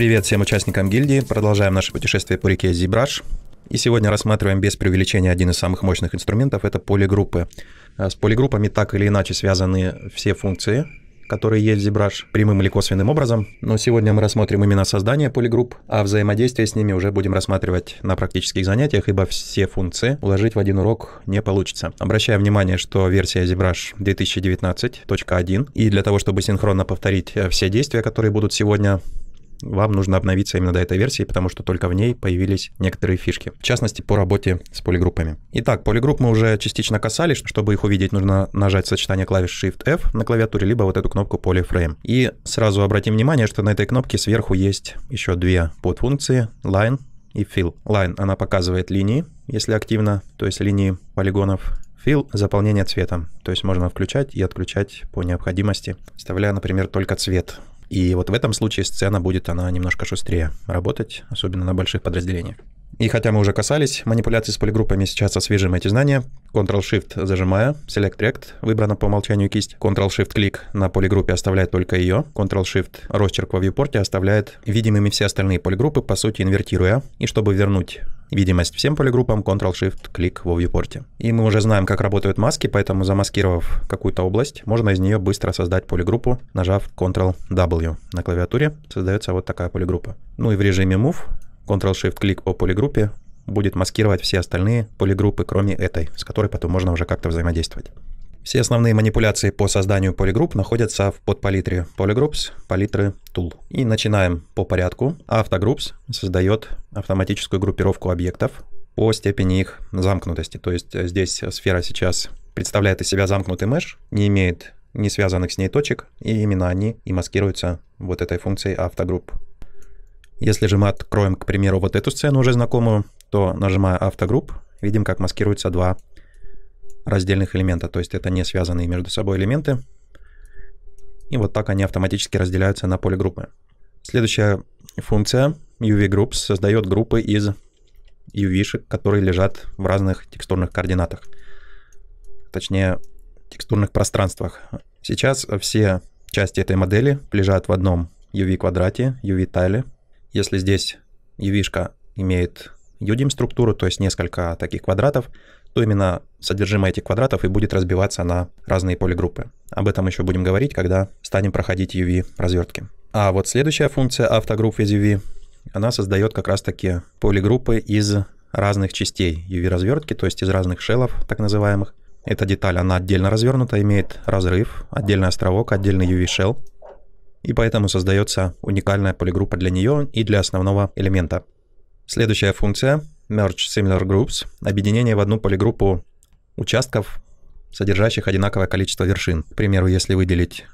Привет всем участникам гильдии. Продолжаем наше путешествие по реке Зибраш. И сегодня рассматриваем без преувеличения один из самых мощных инструментов – это полигруппы. А с полигруппами так или иначе связаны все функции, которые есть в ZBrush, прямым или косвенным образом. Но сегодня мы рассмотрим именно создание полигрупп, а взаимодействие с ними уже будем рассматривать на практических занятиях, ибо все функции уложить в один урок не получится. Обращаю внимание, что версия ZBrush 2019.1, и для того, чтобы синхронно повторить э, все действия, которые будут сегодня вам нужно обновиться именно до этой версии, потому что только в ней появились некоторые фишки, в частности по работе с полигруппами. Итак, полигрупп мы уже частично касались. Чтобы их увидеть, нужно нажать сочетание клавиш Shift F на клавиатуре, либо вот эту кнопку Polyframe. И сразу обратим внимание, что на этой кнопке сверху есть еще две подфункции Line и Fill. Line, она показывает линии, если активно, то есть линии полигонов Fill — заполнение цветом, то есть можно включать и отключать по необходимости, вставляя, например, только цвет и вот в этом случае сцена будет, она немножко шустрее работать, особенно на больших подразделениях. И хотя мы уже касались манипуляций с полигруппами, сейчас освежим эти знания. Ctrl-Shift зажимая, Select Rect выбрана по умолчанию кисть. Ctrl-Shift клик на полигруппе оставляет только ее. Ctrl-Shift росчерк во вьюпорте оставляет видимыми все остальные полигруппы, по сути инвертируя. И чтобы вернуть Видимость всем полигруппам Ctrl-Shift-клик во viewport. И мы уже знаем, как работают маски, поэтому замаскировав какую-то область, можно из нее быстро создать полигруппу, нажав Ctrl-W. На клавиатуре создается вот такая полигруппа. Ну и в режиме Move Ctrl-Shift-клик по полигруппе будет маскировать все остальные полигруппы, кроме этой, с которой потом можно уже как-то взаимодействовать. Все основные манипуляции по созданию полигрупп находятся в подпалитре Polygroups, палитры Tool. И начинаем по порядку. Автогруппс создает автоматическую группировку объектов по степени их замкнутости. То есть э, здесь сфера сейчас представляет из себя замкнутый меш, не имеет не связанных с ней точек, и именно они и маскируются вот этой функцией автогрупп. Если же мы откроем, к примеру, вот эту сцену уже знакомую, то нажимая автогрупп, видим, как маскируются два раздельных элемента, то есть это не связанные между собой элементы. И вот так они автоматически разделяются на полигруппы. Следующая функция UV-Groups создает группы из UV-шек, которые лежат в разных текстурных координатах, точнее текстурных пространствах. Сейчас все части этой модели лежат в одном UV-квадрате, UV-тайле. Если здесь UV-шка имеет UDIM структуру, то есть несколько таких квадратов, то именно содержимое этих квадратов и будет разбиваться на разные полигруппы. Об этом еще будем говорить, когда станем проходить UV-развертки. А вот следующая функция автогрупп из UV, она создает как раз-таки полигруппы из разных частей UV-развертки, то есть из разных шелов, так называемых. Эта деталь, она отдельно развернута, имеет разрыв, отдельный островок, отдельный UV-шелл. И поэтому создается уникальная полигруппа для нее и для основного элемента. Следующая функция Merge Similar Groups — объединение в одну полигруппу участков, содержащих одинаковое количество вершин. К примеру, если выделить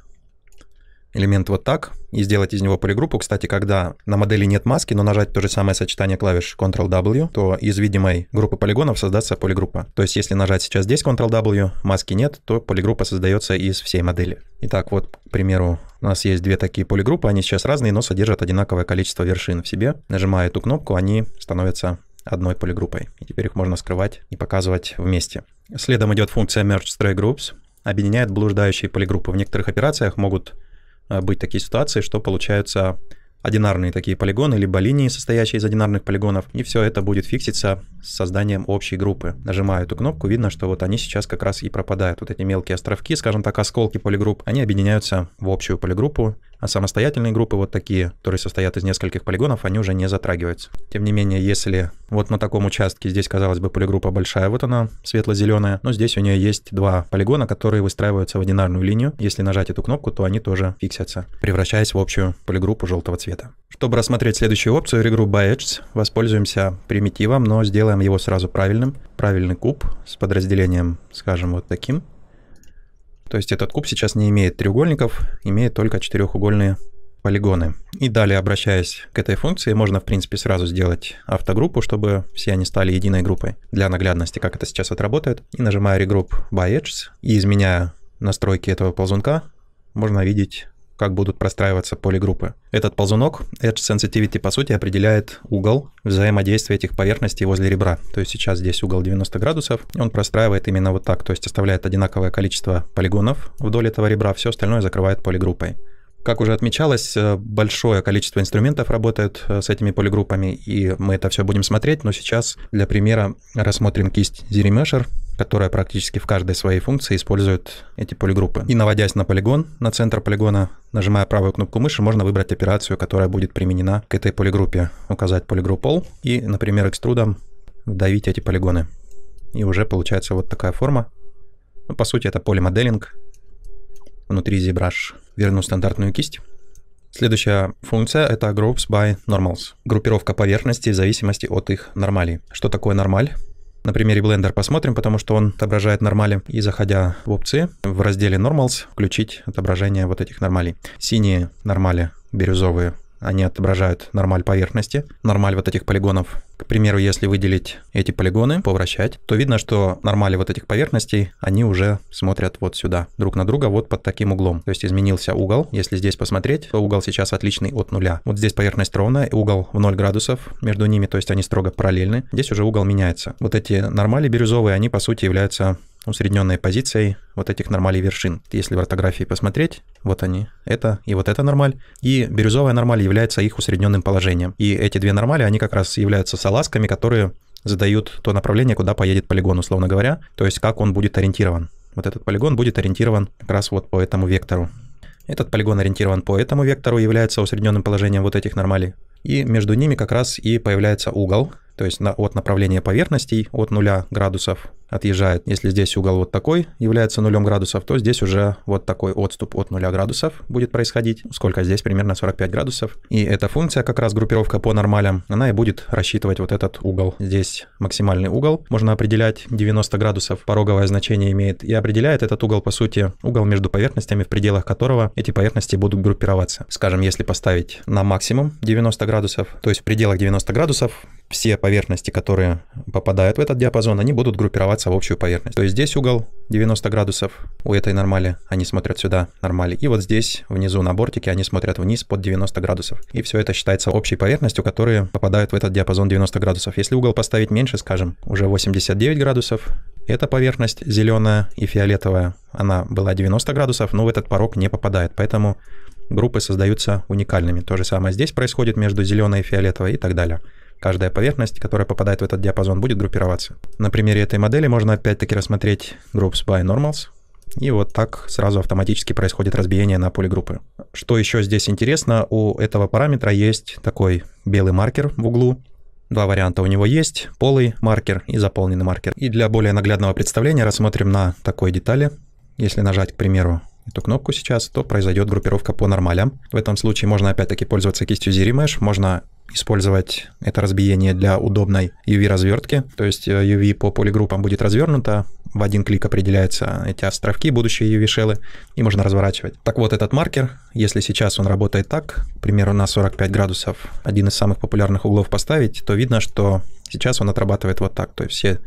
элемент вот так и сделать из него полигруппу. Кстати, когда на модели нет маски, но нажать то же самое сочетание клавиш Ctrl-W, то из видимой группы полигонов создастся полигруппа. То есть если нажать сейчас здесь Ctrl-W, маски нет, то полигруппа создается из всей модели. Итак, вот, к примеру, у нас есть две такие полигруппы, они сейчас разные, но содержат одинаковое количество вершин в себе. Нажимая эту кнопку, они становятся одной полигруппой. И теперь их можно скрывать и показывать вместе. Следом идет функция Merge Stray Groups. Объединяет блуждающие полигруппы. В некоторых операциях могут э, быть такие ситуации, что получаются одинарные такие полигоны, либо линии, состоящие из одинарных полигонов, и все это будет фикситься с созданием общей группы. Нажимаю эту кнопку, видно, что вот они сейчас как раз и пропадают. Вот эти мелкие островки, скажем так, осколки полигрупп, они объединяются в общую полигруппу, а самостоятельные группы вот такие, которые состоят из нескольких полигонов, они уже не затрагиваются. Тем не менее, если вот на таком участке, здесь, казалось бы, полигруппа большая, вот она, светло-зеленая, но ну, здесь у нее есть два полигона, которые выстраиваются в одинарную линию. Если нажать эту кнопку, то они тоже фиксятся, превращаясь в общую полигруппу желтого цвета. Чтобы рассмотреть следующую опцию, регрупп by Edges, воспользуемся примитивом, но сделаем его сразу правильным. Правильный куб с подразделением, скажем, вот таким. То есть этот куб сейчас не имеет треугольников, имеет только четырехугольные полигоны. И далее, обращаясь к этой функции, можно, в принципе, сразу сделать автогруппу, чтобы все они стали единой группой. Для наглядности, как это сейчас отработает. И нажимая Regroup by Edges и изменяя настройки этого ползунка, можно видеть как будут простраиваться полигруппы. Этот ползунок Edge Sensitivity по сути определяет угол взаимодействия этих поверхностей возле ребра. То есть сейчас здесь угол 90 градусов, и он простраивает именно вот так, то есть оставляет одинаковое количество полигонов вдоль этого ребра, все остальное закрывает полигруппой. Как уже отмечалось, э, большое количество инструментов работает э, с этими полигруппами, и мы это все будем смотреть, но сейчас для примера рассмотрим кисть Zirimesher, которая практически в каждой своей функции использует эти полигруппы. И наводясь на полигон, на центр полигона, нажимая правую кнопку мыши, можно выбрать операцию, которая будет применена к этой полигруппе. Указать полигрупп all и, например, экструдом вдавить эти полигоны. И уже получается вот такая форма. Ну, по сути, это полимоделинг. Внутри ZBrush верну стандартную кисть. Следующая функция — это Groups by Normals. Группировка поверхностей в зависимости от их нормалей. Что такое нормаль? На примере Blender посмотрим, потому что он отображает нормали. И заходя в опции, в разделе Normals включить отображение вот этих нормалей. Синие нормали бирюзовые они отображают нормаль поверхности, нормаль вот этих полигонов. К примеру, если выделить эти полигоны, повращать, то видно, что нормали вот этих поверхностей, они уже смотрят вот сюда, друг на друга, вот под таким углом. То есть изменился угол. Если здесь посмотреть, то угол сейчас отличный от нуля. Вот здесь поверхность ровная, угол в 0 градусов между ними, то есть они строго параллельны. Здесь уже угол меняется. Вот эти нормали бирюзовые, они по сути являются усредненной позицией вот этих нормалей вершин. Если в ортографии посмотреть, вот они, это и вот эта нормаль. И бирюзовая нормаль является их усредненным положением. И эти две нормали, они как раз являются салазками, которые задают то направление, куда поедет полигон, условно говоря, то есть как он будет ориентирован. Вот этот полигон будет ориентирован как раз вот по этому вектору. Этот полигон ориентирован по этому вектору, является усредненным положением вот этих нормалей. И между ними как раз и появляется угол, то есть на, от направления поверхностей от 0 градусов отъезжает. Если здесь угол вот такой является нулем градусов, то здесь уже вот такой отступ от 0 градусов будет происходить, сколько здесь примерно 45 градусов. И эта функция, как раз группировка по нормалям, она и будет рассчитывать вот этот угол. Здесь максимальный угол можно определять 90 градусов, пороговое значение имеет, и определяет этот угол, по сути, угол между поверхностями, в пределах которого эти поверхности будут группироваться. Скажем, если поставить на максимум 90 градусов, то есть в пределах 90 градусов все поверхности, которые попадают в этот диапазон, они будут группироваться в общую поверхность. То есть здесь угол 90 градусов у этой нормали, они смотрят сюда нормали. И вот здесь внизу на бортике они смотрят вниз под 90 градусов. И все это считается общей поверхностью, которые попадают в этот диапазон 90 градусов. Если угол поставить меньше, скажем, уже 89 градусов, эта поверхность зеленая и фиолетовая, она была 90 градусов, но в этот порог не попадает. Поэтому группы создаются уникальными. То же самое здесь происходит между зеленой и фиолетовой и так далее каждая поверхность, которая попадает в этот диапазон, будет группироваться. На примере этой модели можно опять-таки рассмотреть Groups by Normals, и вот так сразу автоматически происходит разбиение на полигруппы. Что еще здесь интересно, у этого параметра есть такой белый маркер в углу. Два варианта у него есть, полый маркер и заполненный маркер. И для более наглядного представления рассмотрим на такой детали. Если нажать, к примеру, эту кнопку сейчас, то произойдет группировка по нормалям. В этом случае можно опять-таки пользоваться кистью ZRemesh, можно использовать это разбиение для удобной UV-развертки. То есть э, UV по полигруппам будет развернута, в один клик определяются эти островки, будущие UV-шелы, и можно разворачивать. Так вот, этот маркер, если сейчас он работает так, к примеру, на 45 градусов, один из самых популярных углов поставить, то видно, что сейчас он отрабатывает вот так. То есть все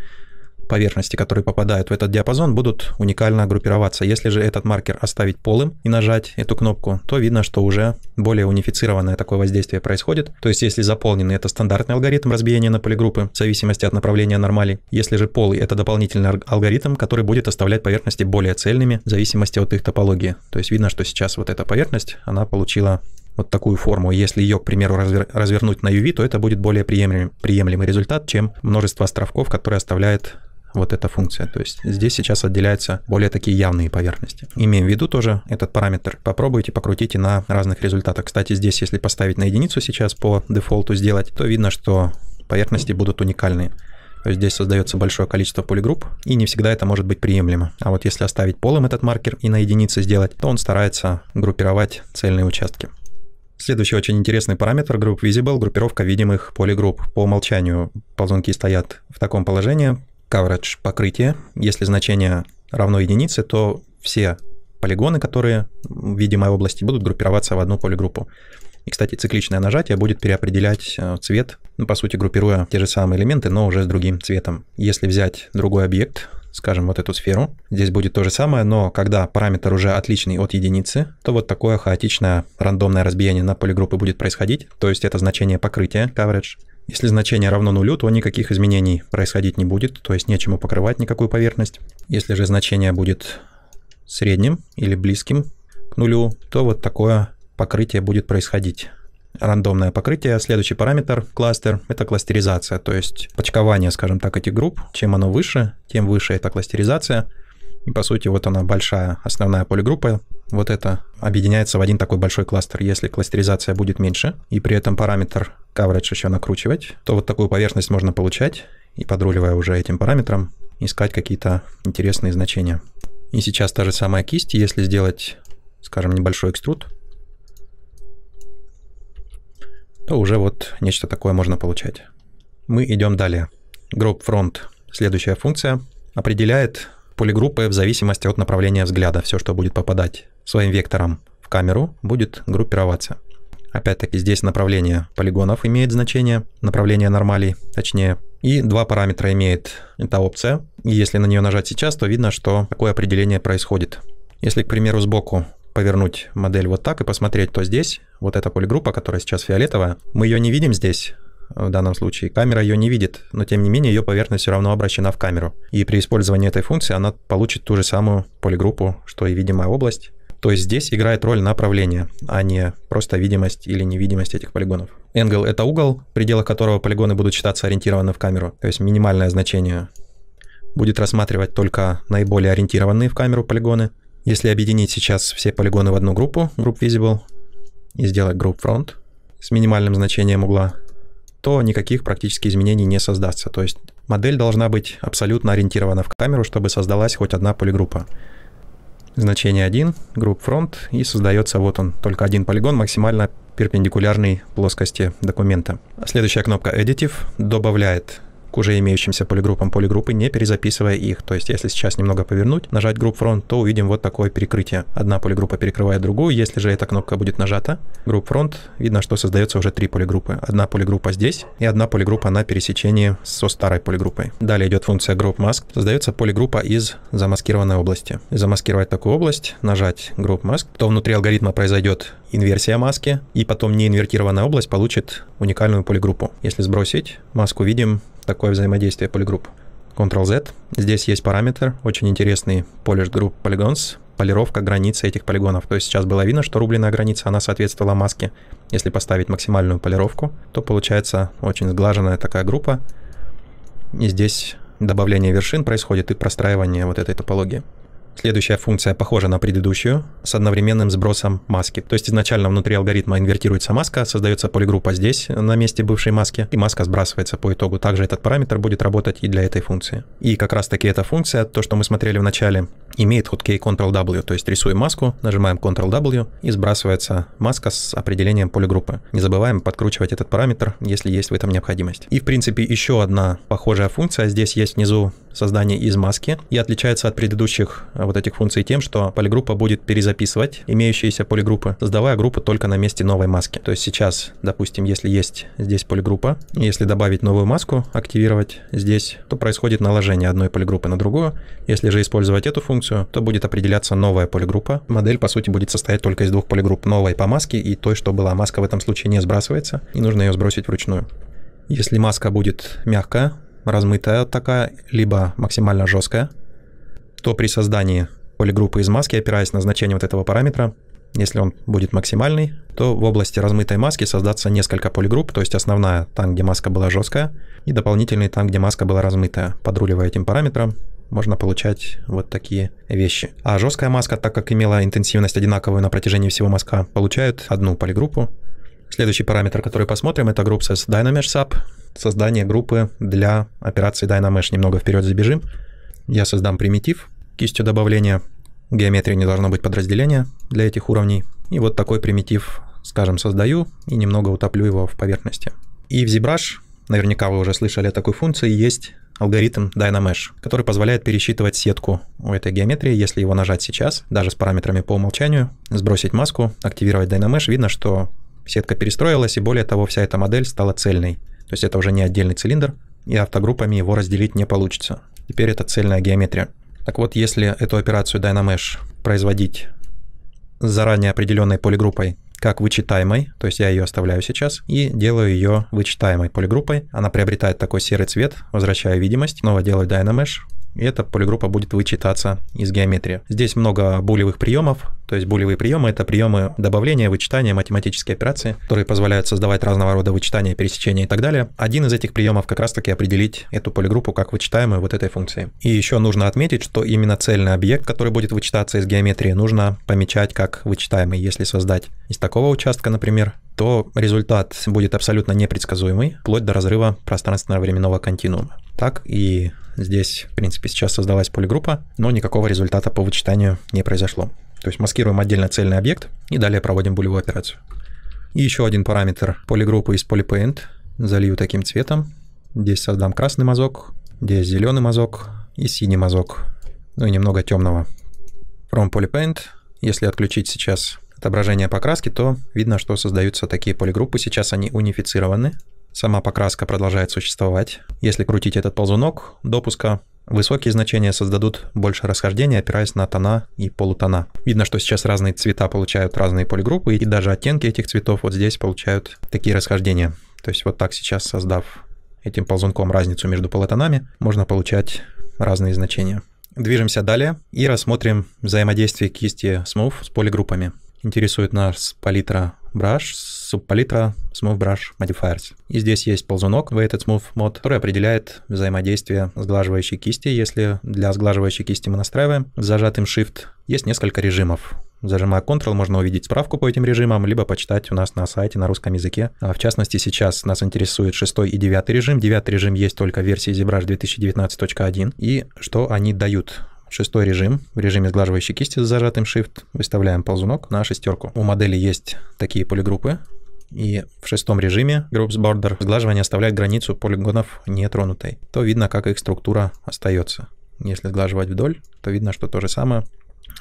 поверхности, которые попадают в этот диапазон, будут уникально группироваться. Если же этот маркер оставить полым и нажать эту кнопку, то видно, что уже более унифицированное такое воздействие происходит. То есть, если заполненный это стандартный алгоритм разбиения на полигруппы в зависимости от направления нормали. Если же полый это дополнительный алгоритм, который будет оставлять поверхности более цельными в зависимости от их топологии. То есть видно, что сейчас вот эта поверхность, она получила вот такую форму. Если ее, к примеру, развер... развернуть на UV, то это будет более приемлем... приемлемый результат, чем множество островков, которые оставляет вот эта функция. То есть здесь сейчас отделяются более такие явные поверхности. Имеем в виду тоже этот параметр. Попробуйте, покрутите на разных результатах. Кстати, здесь, если поставить на единицу сейчас по дефолту сделать, то видно, что поверхности будут уникальные. То есть здесь создается большое количество полигрупп, и не всегда это может быть приемлемо. А вот если оставить полым этот маркер и на единице сделать, то он старается группировать цельные участки. Следующий очень интересный параметр Group Visible — группировка видимых полигрупп. По умолчанию ползунки стоят в таком положении, coverage покрытие. Если значение равно единице, то все полигоны, которые в виде моей области, будут группироваться в одну полигруппу. И, кстати, цикличное нажатие будет переопределять э, цвет, ну, по сути, группируя те же самые элементы, но уже с другим цветом. Если взять другой объект, скажем, вот эту сферу, здесь будет то же самое, но когда параметр уже отличный от единицы, то вот такое хаотичное рандомное разбиение на полигруппы будет происходить, то есть это значение покрытия, coverage, если значение равно нулю, то никаких изменений происходить не будет, то есть нечему покрывать никакую поверхность. Если же значение будет средним или близким к нулю, то вот такое покрытие будет происходить рандомное покрытие. Следующий параметр кластер — это кластеризация, то есть почкование, скажем так, этих групп. Чем оно выше, тем выше эта кластеризация. И, по сути, вот она большая основная полигруппа, вот это объединяется в один такой большой кластер. Если кластеризация будет меньше, и при этом параметр coverage еще накручивать, то вот такую поверхность можно получать, и подруливая уже этим параметром, искать какие-то интересные значения. И сейчас та же самая кисть, если сделать, скажем, небольшой экструд, то уже вот нечто такое можно получать. Мы идем далее. Group front, следующая функция, определяет полигруппы в зависимости от направления взгляда. Все, что будет попадать своим вектором в камеру, будет группироваться. Опять-таки здесь направление полигонов имеет значение, направление нормалей, точнее. И два параметра имеет эта опция. И если на нее нажать сейчас, то видно, что такое определение происходит. Если, к примеру, сбоку повернуть модель вот так и посмотреть, то здесь вот эта полигруппа, которая сейчас фиолетовая, мы ее не видим здесь, Э, в данном случае. Камера ее не видит, но тем не менее ее поверхность все равно обращена в камеру. И при использовании этой функции она получит ту же самую полигруппу, что и видимая область. То есть здесь играет роль направление, а не просто видимость или невидимость этих полигонов. Angle — это угол, в пределах которого полигоны будут считаться ориентированы в камеру, то есть минимальное значение будет рассматривать только наиболее ориентированные в камеру полигоны. Если объединить сейчас все полигоны в одну группу, Group Visible, и сделать Group Front с минимальным значением угла, то никаких практически изменений не создастся. То есть модель должна быть абсолютно ориентирована в камеру, чтобы создалась хоть одна полигруппа. Значение 1, групп фронт, и создается вот он, только один полигон, максимально перпендикулярный плоскости документа. Следующая кнопка Additive добавляет к уже имеющимся полигруппам полигруппы, не перезаписывая их. То есть, если сейчас немного повернуть, нажать групп фронт, то увидим вот такое перекрытие. Одна полигруппа перекрывает другую. Если же эта кнопка будет нажата, групп фронт, видно, что создается уже три полигруппы. Одна полигруппа здесь и одна полигруппа на пересечении со старой полигруппой. Далее идет функция group mask. Создается полигруппа из замаскированной области. Замаскировать такую область, нажать group mask, то внутри алгоритма произойдет инверсия маски, и потом неинвертированная область получит уникальную полигруппу. Если сбросить маску, видим такое взаимодействие полигрупп. Ctrl-Z. Здесь есть параметр, очень интересный, Polish Group Polygons, полировка границы этих полигонов. То есть сейчас было видно, что рубленая граница, она соответствовала маске. Если поставить максимальную полировку, то получается очень сглаженная такая группа. И здесь добавление вершин происходит и простраивание вот этой топологии. Следующая функция похожа на предыдущую, с одновременным сбросом маски. То есть изначально внутри алгоритма инвертируется маска, создается полигруппа здесь, на месте бывшей маски, и маска сбрасывается по итогу. Также этот параметр будет работать и для этой функции. И как раз таки эта функция, то, что мы смотрели в начале, имеет hotkey Ctrl-W, то есть рисуем маску, нажимаем Ctrl-W и сбрасывается маска с определением полигруппы. Не забываем подкручивать этот параметр, если есть в этом необходимость. И в принципе еще одна похожая функция, здесь есть внизу создание из маски и отличается от предыдущих вот этих функций тем, что полигруппа будет перезаписывать имеющиеся полигруппы, создавая группу только на месте новой маски. То есть сейчас, допустим, если есть здесь полигруппа, если добавить новую маску, активировать здесь, то происходит наложение одной полигруппы на другую. Если же использовать эту функцию, то будет определяться новая полигруппа. Модель, по сути, будет состоять только из двух полигрупп, новой по маске и той, что была. Маска в этом случае не сбрасывается, и нужно ее сбросить вручную. Если маска будет мягкая, размытая такая, либо максимально жесткая, то при создании полигруппы из маски, опираясь на значение вот этого параметра, если он будет максимальный, то в области размытой маски создаться несколько полигрупп, то есть основная там, где маска была жесткая, и дополнительные там, где маска была размытая. Подруливая этим параметром, можно получать вот такие вещи. А жесткая маска, так как имела интенсивность одинаковую на протяжении всего маска, получает одну полигруппу. Следующий параметр, который посмотрим, это group с Dynamesh Sub, создание группы для операции DynaMesh. Немного вперед забежим. Я создам примитив кистью добавления. Геометрии не должно быть подразделения для этих уровней. И вот такой примитив, скажем, создаю и немного утоплю его в поверхности. И в ZBrush, наверняка вы уже слышали о такой функции, есть алгоритм DynaMesh, который позволяет пересчитывать сетку у этой геометрии. Если его нажать сейчас, даже с параметрами по умолчанию, сбросить маску, активировать DynaMesh, видно, что сетка перестроилась, и более того, вся эта модель стала цельной. То есть это уже не отдельный цилиндр, и автогруппами его разделить не получится. Теперь это цельная геометрия. Так вот, если эту операцию DynaMesh производить заранее определенной полигруппой как вычитаемой, то есть я ее оставляю сейчас, и делаю ее вычитаемой полигруппой. Она приобретает такой серый цвет, возвращаю видимость, снова делаю DynaMesh, и эта полигруппа будет вычитаться из геометрии. Здесь много булевых приемов, то есть булевые приемы — это приемы добавления, вычитания, математические операции, которые позволяют создавать разного рода вычитания, пересечения и так далее. Один из этих приемов как раз-таки определить эту полигруппу как вычитаемую вот этой функции. И еще нужно отметить, что именно цельный объект, который будет вычитаться из геометрии, нужно помечать как вычитаемый. Если создать из такого участка, например, то результат будет абсолютно непредсказуемый, вплоть до разрыва пространственно-временного континуума. Так и Здесь, в принципе, сейчас создалась полигруппа, но никакого результата по вычитанию не произошло. То есть маскируем отдельно цельный объект и далее проводим булевую операцию. И еще один параметр полигруппы из PolyPaint залью таким цветом. Здесь создам красный мазок, здесь зеленый мазок и синий мазок, ну и немного темного. From PolyPaint, если отключить сейчас отображение покраски, то видно, что создаются такие полигруппы. Сейчас они унифицированы, Сама покраска продолжает существовать. Если крутить этот ползунок допуска, высокие значения создадут больше расхождения, опираясь на тона и полутона. Видно, что сейчас разные цвета получают разные полигруппы, и даже оттенки этих цветов вот здесь получают такие расхождения. То есть вот так сейчас, создав этим ползунком разницу между полутонами, можно получать разные значения. Движемся далее и рассмотрим взаимодействие кисти Smooth с полигруппами интересует нас палитра brush, субпалитра smooth brush modifiers. И здесь есть ползунок в этот smooth mod, который определяет взаимодействие сглаживающей кисти. Если для сглаживающей кисти мы настраиваем с зажатым shift, есть несколько режимов. Зажимая Ctrl, можно увидеть справку по этим режимам, либо почитать у нас на сайте на русском языке. А в частности, сейчас нас интересует 6 и 9 режим. 9 режим есть только в версии ZBrush 2019.1. И что они дают? Шестой режим. В режиме сглаживающей кисти с зажатым Shift выставляем ползунок на шестерку. У модели есть такие полигруппы, и в шестом режиме Groups Border сглаживание оставляет границу полигонов нетронутой. То видно, как их структура остается. Если сглаживать вдоль, то видно, что то же самое.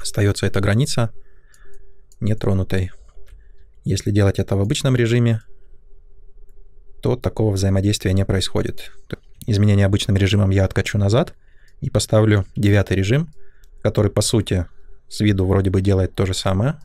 Остается эта граница нетронутой. Если делать это в обычном режиме, то такого взаимодействия не происходит. Изменение обычным режимом я откачу назад – и поставлю девятый режим, который по сути с виду вроде бы делает то же самое,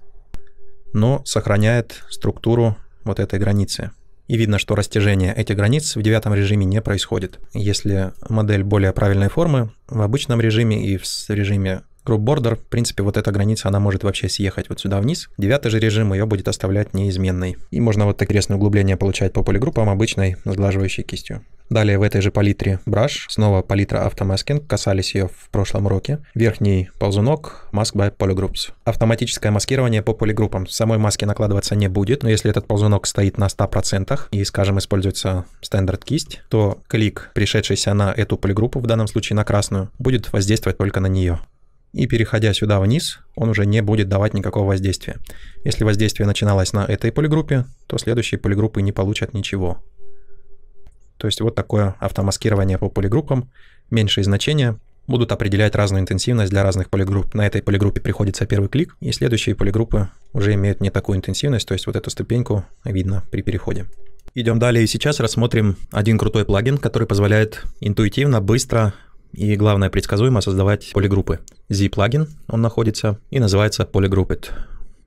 но сохраняет структуру вот этой границы. И видно, что растяжение этих границ в девятом режиме не происходит. Если модель более правильной формы, в обычном режиме и в режиме Group Border, в принципе, вот эта граница, она может вообще съехать вот сюда вниз. Девятый же режим ее будет оставлять неизменной. И можно вот такие резные углубления получать по полигруппам обычной сглаживающей кистью. Далее в этой же палитре brush, снова палитра автомаскинг, касались ее в прошлом уроке. Верхний ползунок Mask by Polygroups. Автоматическое маскирование по полигруппам. Самой маске накладываться не будет, но если этот ползунок стоит на 100% и, скажем, используется стандарт кисть, то клик, пришедшийся на эту полигруппу, в данном случае на красную, будет воздействовать только на нее и переходя сюда вниз, он уже не будет давать никакого воздействия. Если воздействие начиналось на этой полигруппе, то следующие полигруппы не получат ничего. То есть вот такое автомаскирование по полигруппам. Меньшие значения будут определять разную интенсивность для разных полигрупп. На этой полигруппе приходится первый клик, и следующие полигруппы уже имеют не такую интенсивность, то есть вот эту ступеньку видно при переходе. Идем далее и сейчас рассмотрим один крутой плагин, который позволяет интуитивно, быстро и главное предсказуемо создавать полигруппы. Z-плагин он находится и называется Polygrouped.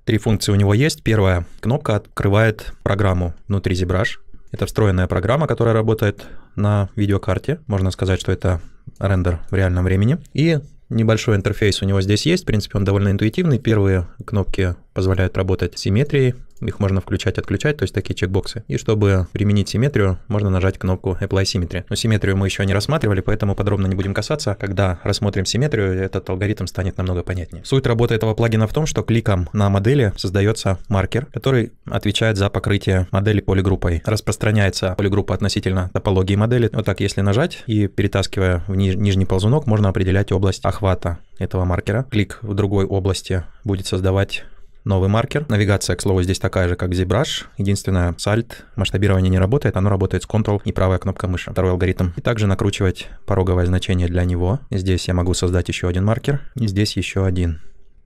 Три функции у него есть. Первая кнопка открывает программу внутри ZBrush. Это встроенная программа, которая работает на видеокарте. Можно сказать, что это рендер в реальном времени. И небольшой интерфейс у него здесь есть. В принципе, он довольно интуитивный. Первые кнопки позволяют работать с симметрией, их можно включать, отключать, то есть такие чекбоксы. И чтобы применить симметрию, можно нажать кнопку Apply Symmetry. Но симметрию мы еще не рассматривали, поэтому подробно не будем касаться. Когда рассмотрим симметрию, этот алгоритм станет намного понятнее. Суть работы этого плагина в том, что кликом на модели создается маркер, который отвечает за покрытие модели полигруппой. Распространяется полигруппа относительно топологии модели. Вот так, если нажать и перетаскивая в ниж нижний ползунок, можно определять область охвата этого маркера. Клик в другой области будет создавать новый маркер. Навигация, к слову, здесь такая же, как ZBrush. Единственное, сальт, масштабирование не работает, оно работает с Ctrl и правая кнопка мыши. Второй алгоритм. И также накручивать пороговое значение для него. Здесь я могу создать еще один маркер, и здесь еще один.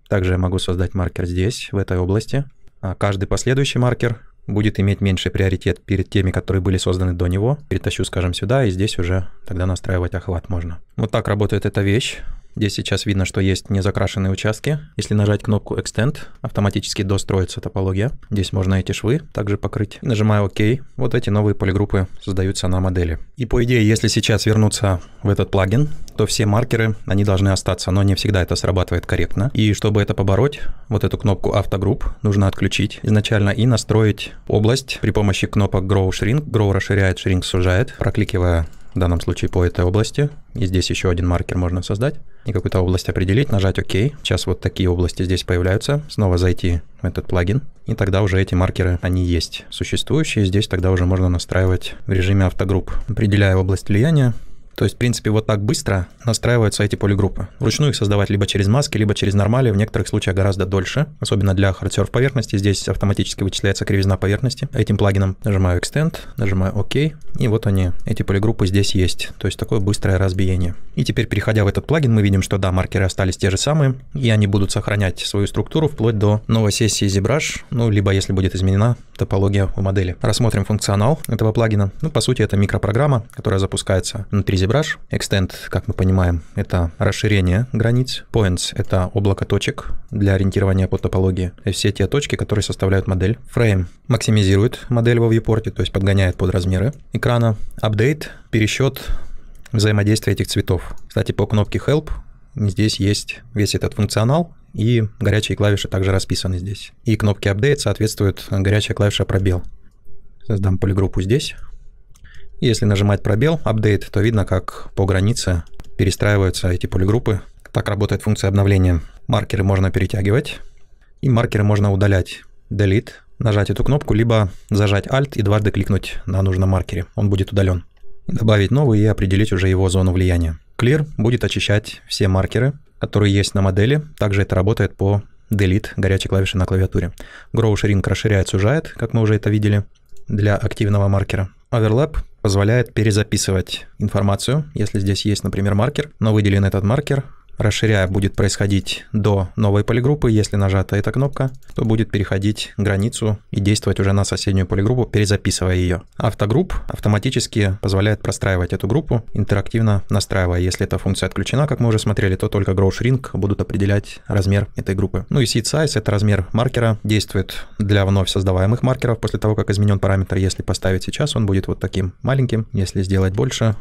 Также я могу создать маркер здесь, в этой области. А каждый последующий маркер будет иметь меньший приоритет перед теми, которые были созданы до него. Перетащу, скажем, сюда, и здесь уже тогда настраивать охват можно. Вот так работает эта вещь. Здесь сейчас видно, что есть незакрашенные участки. Если нажать кнопку Extend, автоматически достроится топология. Здесь можно эти швы также покрыть. Нажимаю ОК. Вот эти новые полигруппы создаются на модели. И по идее, если сейчас вернуться в этот плагин, то все маркеры, они должны остаться, но не всегда это срабатывает корректно. И чтобы это побороть, вот эту кнопку автогрупп нужно отключить изначально и настроить область при помощи кнопок Grow Shrink. Grow расширяет, Shrink сужает. Прокликивая в данном случае по этой области. И здесь еще один маркер можно создать. И какую-то область определить, нажать ОК. Сейчас вот такие области здесь появляются. Снова зайти в этот плагин. И тогда уже эти маркеры, они есть существующие. Здесь тогда уже можно настраивать в режиме автогрупп. Определяя область влияния, то есть, в принципе, вот так быстро настраиваются эти полигруппы. Вручную их создавать либо через маски, либо через нормали, в некоторых случаях гораздо дольше, особенно для хардсерв поверхности. Здесь автоматически вычисляется кривизна поверхности. Этим плагином нажимаю Extend, нажимаю OK, и вот они, эти полигруппы здесь есть. То есть такое быстрое разбиение. И теперь, переходя в этот плагин, мы видим, что да, маркеры остались те же самые, и они будут сохранять свою структуру вплоть до новой сессии ZBrush, ну, либо если будет изменена топология у модели. Рассмотрим функционал этого плагина. Ну, по сути, это микропрограмма, которая запускается внутри ZBrush, калибраж. Extend, как мы понимаем, это расширение границ. Points — это облако точек для ориентирования по топологии. То есть все те точки, которые составляют модель. Frame максимизирует модель во viewport, то есть подгоняет под размеры экрана. Update — пересчет взаимодействия этих цветов. Кстати, по кнопке Help здесь есть весь этот функционал, и горячие клавиши также расписаны здесь. И кнопки Update соответствуют горячая клавиша пробел. Создам полигруппу здесь. Если нажимать пробел, апдейт, то видно, как по границе перестраиваются эти полигруппы. Так работает функция обновления. Маркеры можно перетягивать, и маркеры можно удалять. Delete, нажать эту кнопку, либо зажать Alt и дважды кликнуть на нужном маркере. Он будет удален. Добавить новый и определить уже его зону влияния. Clear будет очищать все маркеры, которые есть на модели. Также это работает по Delete, горячей клавиши на клавиатуре. Grow Shrink расширяет, сужает, как мы уже это видели, для активного маркера. Overlap позволяет перезаписывать информацию, если здесь есть, например, маркер, но выделен этот маркер, расширяя, будет происходить до новой полигруппы. Если нажата эта кнопка, то будет переходить границу и действовать уже на соседнюю полигруппу, перезаписывая ее. Автогрупп автоматически позволяет простраивать эту группу, интерактивно настраивая. Если эта функция отключена, как мы уже смотрели, то только Grow Shrink будут определять размер этой группы. Ну и Seed Size — это размер маркера, действует для вновь создаваемых маркеров после того, как изменен параметр. Если поставить сейчас, он будет вот таким маленьким. Если сделать больше,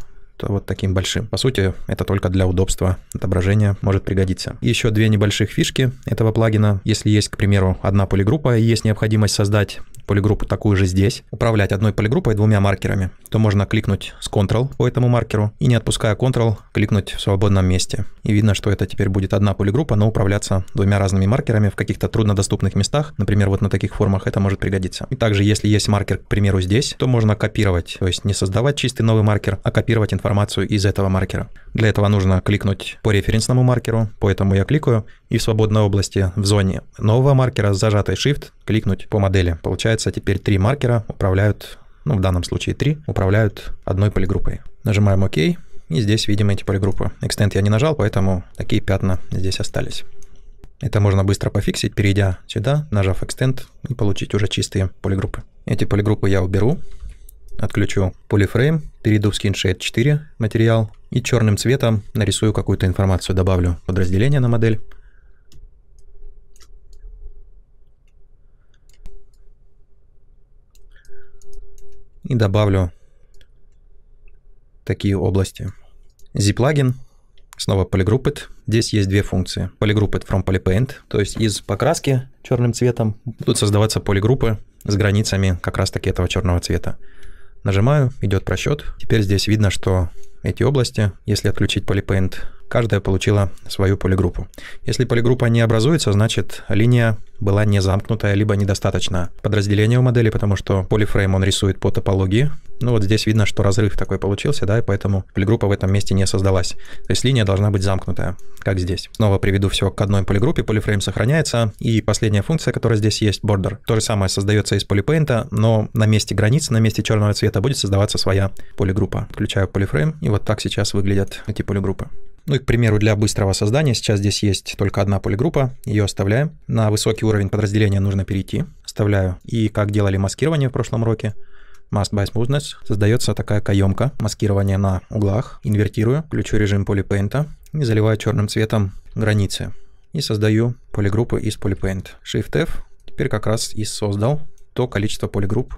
вот таким большим. По сути, это только для удобства отображения может пригодиться. Еще две небольших фишки этого плагина. Если есть, к примеру, одна полигруппа и есть необходимость создать полигруппу такую же здесь, управлять одной полигруппой двумя маркерами, то можно кликнуть с Ctrl по этому маркеру и не отпуская Ctrl, кликнуть в свободном месте. И видно, что это теперь будет одна полигруппа, но управляться двумя разными маркерами в каких-то труднодоступных местах, например, вот на таких формах это может пригодиться. И также, если есть маркер, к примеру, здесь, то можно копировать, то есть не создавать чистый новый маркер, а копировать информацию информацию из этого маркера. Для этого нужно кликнуть по референсному маркеру, поэтому я кликаю, и в свободной области в зоне нового маркера с зажатой Shift кликнуть по модели. Получается, теперь три маркера управляют, ну в данном случае три, управляют одной полигруппой. Нажимаем ОК, и здесь видим эти полигруппы. Extend я не нажал, поэтому такие пятна здесь остались. Это можно быстро пофиксить, перейдя сюда, нажав Extend и получить уже чистые полигруппы. Эти полигруппы я уберу, отключу полифрейм, перейду в скиншейд 4 материал и черным цветом нарисую какую-то информацию, добавлю подразделение на модель. И добавлю такие области. Z-плагин, снова polygroup Здесь есть две функции. Polygroup from polypaint, то есть из покраски черным цветом будут создаваться полигруппы с границами как раз таки этого черного цвета. Нажимаю, идет просчет. Теперь здесь видно, что эти области, если отключить Polypaint, Каждая получила свою полигруппу. Если полигруппа не образуется, значит линия была не замкнутая, либо недостаточно подразделения у модели, потому что полифрейм он рисует по топологии. Ну вот здесь видно, что разрыв такой получился, да, и поэтому полигруппа в этом месте не создалась. То есть линия должна быть замкнутая, как здесь. Снова приведу все к одной полигруппе, полифрейм сохраняется, и последняя функция, которая здесь есть, border. То же самое создается из полипейнта, но на месте границ, на месте черного цвета будет создаваться своя полигруппа. Включаю полифрейм, и вот так сейчас выглядят эти полигруппы. Ну и, к примеру, для быстрого создания сейчас здесь есть только одна полигруппа, ее оставляем. На высокий уровень подразделения нужно перейти, оставляю. И как делали маскирование в прошлом уроке, Mask by Smoothness, создается такая каемка, маскирование на углах, инвертирую, включу режим полипейнта и заливаю черным цветом границы. И создаю полигруппы из полипейнт. Shift-F, теперь как раз и создал то количество полигрупп,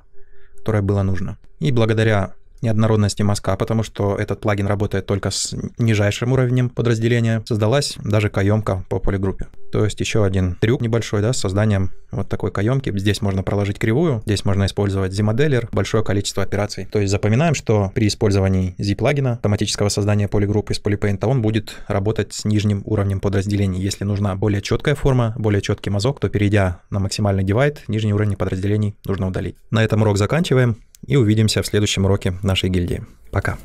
которое было нужно. И благодаря неоднородности мазка, потому что этот плагин работает только с нижайшим уровнем подразделения, создалась даже каемка по полигруппе. То есть еще один трюк небольшой, да, с созданием вот такой каемки. Здесь можно проложить кривую, здесь можно использовать Z-моделлер, большое количество операций. То есть запоминаем, что при использовании Z-плагина, автоматического создания полигруппы из Polypaint, он будет работать с нижним уровнем подразделений. Если нужна более четкая форма, более четкий мазок, то перейдя на максимальный дивайт, нижний уровень подразделений нужно удалить. На этом урок заканчиваем и увидимся в следующем уроке нашей гильдии. Пока.